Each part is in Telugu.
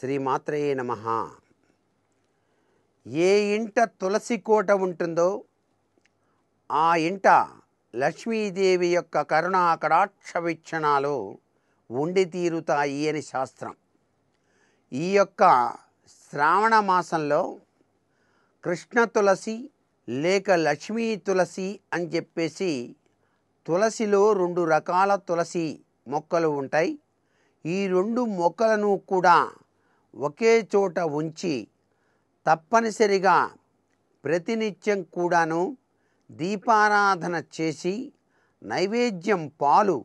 శ్రీమాత్రయే నమ ఏ ఇంట తులసి కోట ఉంటుందో ఆ ఇంట లక్ష్మీదేవి యొక్క కరుణా కడాక్ష వీక్షణాలు ఉండి తీరుతాయి అని శాస్త్రం ఈ యొక్క శ్రావణ మాసంలో కృష్ణ తులసి లేక లక్ష్మీ తులసి అని చెప్పేసి తులసిలో రెండు రకాల తులసి మొక్కలు ఉంటాయి ఈ రెండు మొక్కలను కూడా ఒకే చోట ఉంచి తప్పనిసరిగా ప్రతినిత్యం కూడాను దీపారాధన చేసి నైవేద్యం పాలు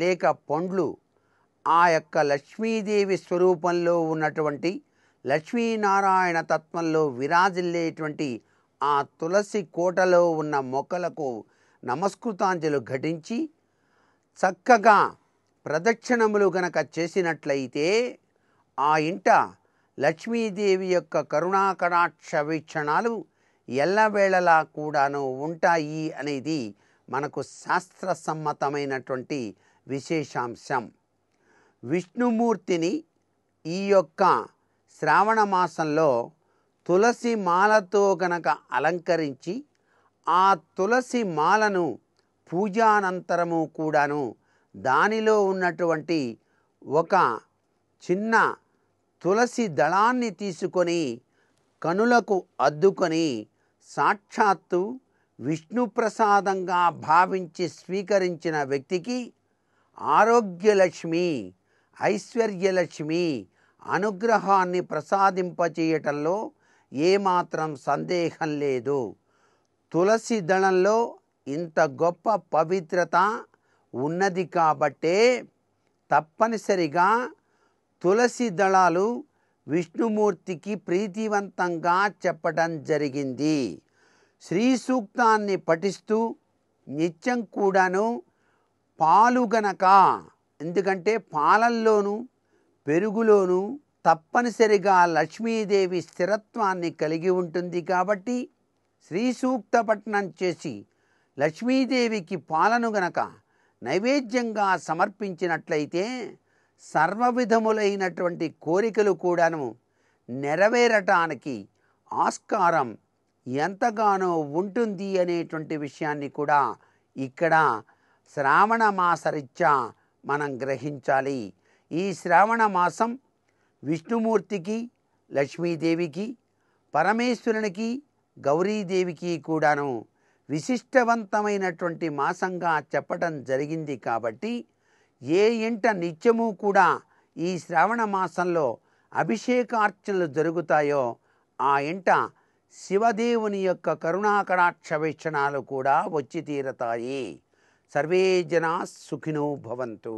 లేక పండ్లు ఆ యొక్క లక్ష్మీదేవి స్వరూపంలో ఉన్నటువంటి లక్ష్మీనారాయణ తత్వంలో విరాజిల్లేటువంటి ఆ తులసి కోటలో ఉన్న మొక్కలకు నమస్కృతాంజలు ఘటించి చక్కగా ప్రదక్షిణములు గనక చేసినట్లయితే ఆ ఇంట లక్ష్మీదేవి యొక్క కరుణాకరాక్ష వీక్షణాలు ఎల్లవేళలా కూడాను ఉంటాయి అనేది మనకు శాస్త్ర సమ్మతమైనటువంటి విశేషాంశం విష్ణుమూర్తిని ఈ యొక్క శ్రావణ మాసంలో తులసి మాలతో గనక అలంకరించి ఆ తులసి మాలను పూజానంతరము కూడాను దానిలో ఉన్నటువంటి ఒక చిన్న తులసి దళాన్ని తీసుకొని కనులకు అద్దుకొని సాక్షాత్తు విష్ణుప్రసాదంగా భావించి స్వీకరించిన వ్యక్తికి ఆరోగ్యలక్ష్మి ఐశ్వర్యలక్ష్మి అనుగ్రహాన్ని ప్రసాదింపచేయటంలో ఏమాత్రం సందేహం లేదు తులసి దళంలో ఇంత గొప్ప పవిత్రత ఉన్నది కాబట్టే తప్పనిసరిగా తులసి దళాలు విష్ణుమూర్తికి ప్రీతివంతంగా చెప్పడం జరిగింది శ్రీ సూక్తాన్ని పఠిస్తూ నిత్యం కూడాను పాలు గనక ఎందుకంటే పాలల్లోనూ పెరుగులోనూ తప్పనిసరిగా లక్ష్మీదేవి స్థిరత్వాన్ని కలిగి ఉంటుంది కాబట్టి శ్రీ సూక్త పఠనం చేసి లక్ష్మీదేవికి పాలను గనక నైవేద్యంగా సమర్పించినట్లయితే సర్వవిధములైనటువంటి కోరికలు కూడాను నెరవేరటానికి ఆస్కారం ఎంతగానో ఉంటుంది అనేటువంటి విషయాన్ని కూడా ఇక్కడ శ్రావణ మాసరీత్యా మనం గ్రహించాలి ఈ శ్రావణ మాసం విష్ణుమూర్తికి లక్ష్మీదేవికి పరమేశ్వరునికి గౌరీదేవికి కూడాను విశిష్టవంతమైనటువంటి మాసంగా చెప్పటం జరిగింది కాబట్టి ఏ ఇంట నిత్యము కూడా ఈ శ్రావణ మాసంలో అభిషేకార్చనలు జరుగుతాయో ఆ ఇంట శివదేవుని యొక్క కరుణాకటాక్ష వీక్షణాలు కూడా వచ్చి తీరతాయి సర్వే జనా సుఖినో భవంతు